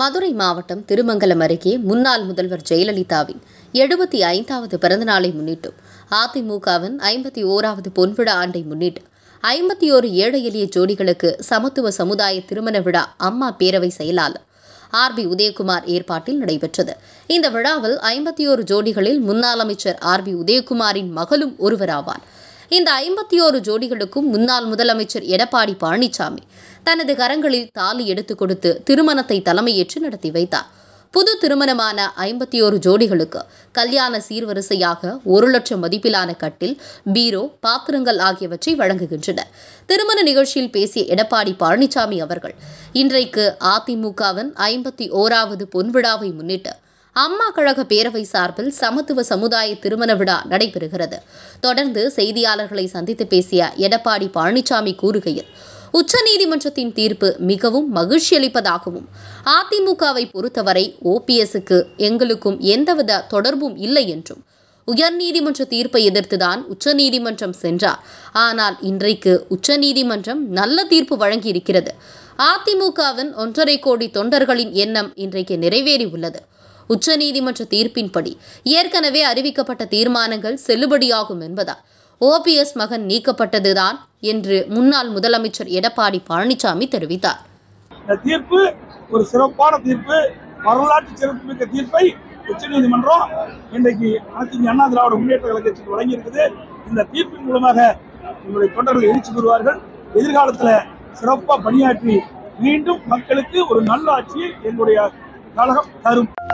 மதுரை மாவட்டம் திருமங்கலம் அருகே முன்னாள் முதல்வர் ஜெயலலிதாவின் எழுபத்தி ஐந்தாவது பிறந்தநாளை முன்னிட்டும் அதிமுகவின் ஐம்பத்தி ஓராவது பொன்விழா ஆண்டை முன்னிட்டு ஐம்பத்தி ஓரு ஏழை எளிய ஜோடிகளுக்கு சமத்துவ சமுதாய திருமண விழா அம்மா பேரவை செயலாளர் ஆர் பி உதயகுமார் ஏற்பாட்டில் நடைபெற்றது இந்த விழாவில் ஐம்பத்தி ஓரு ஜோடிகளில் முன்னாள் அமைச்சர் ஆர் பி உதயகுமாரின் மகளும் ஒருவராவார் இந்த ஐம்பத்தி ஓரு ஜோடிகளுக்கும் முன்னாள் முதலமைச்சர் எடப்பாடி பழனிசாமி தனது கரங்களில் தாலி எடுத்து கொடுத்து திருமணத்தை தலைமையேற்று நடத்தி வைத்தார் புது திருமணமான ஐம்பத்தி ஓரு ஜோடிகளுக்கு கல்யாண சீர்வரிசையாக ஒரு லட்சம் மதிப்பிலான கட்டில் பீரோ பாத்திரங்கள் ஆகியவற்றை வழங்குகின்றனர் திருமண நிகழ்ச்சியில் பேசிய எடப்பாடி பழனிசாமி அவர்கள் இன்றைக்கு அதிமுகவின் ஐம்பத்தி ஓராவது பொன்விழாவை முன்னிட்டு அம்மா கழக பேரவை சார்பில் சமத்துவ சமுதாய திருமண விழா நடைபெறுகிறது தொடர்ந்து செய்தியாளர்களை சந்தித்து பேசிய எடப்பாடி பழனிசாமி கூறுகையில் உச்சநீதிமன்றத்தின் தீர்ப்பு மிகவும் மகிழ்ச்சியளிப்பதாகவும் அதிமுகவை பொறுத்தவரை ஓபிஎஸ்க்கு எங்களுக்கும் எந்தவித தொடர்பும் இல்லை என்றும் உயர்நீதிமன்ற தீர்ப்பை எதிர்த்துதான் உச்சநீதிமன்றம் சென்றார் ஆனால் இன்றைக்கு உச்சநீதிமன்றம் நல்ல தீர்ப்பு வழங்கியிருக்கிறது அதிமுகவின் ஒன்றரை கோடி தொண்டர்களின் எண்ணம் இன்றைக்கு நிறைவேறி உள்ளது உச்சநீதிமன்ற தீர்ப்பின்படி ஏற்கனவே அறிவிக்கப்பட்ட தீர்மானங்கள் செல்லுபடியாகும் என்பதால் ஓபிஎஸ் மகன் நீக்கப்பட்டதுதான் என்று முன்னாள் முதலமைச்சர் எடப்பாடி பழனிசாமி தெரிவித்தார் தீர்ப்பு ஒரு சிறப்பான தீர்ப்பு வரலாற்று சிறப்புமிக்க தீர்ப்பை உச்சநீதிமன்றம் இன்றைக்கு அனைத்து அண்ணா திராவிட முன்னேற்ற கழகத்துக்கு வழங்கியிருக்குது இந்த தீர்ப்பின் மூலமாக எங்களுடைய தொண்டர்கள் எழுச்சி பெறுவார்கள் எதிர்காலத்தில் சிறப்பாக பணியாற்றி மீண்டும் மக்களுக்கு ஒரு நல்ல ஆட்சியை எங்களுடைய கழகம் தரும்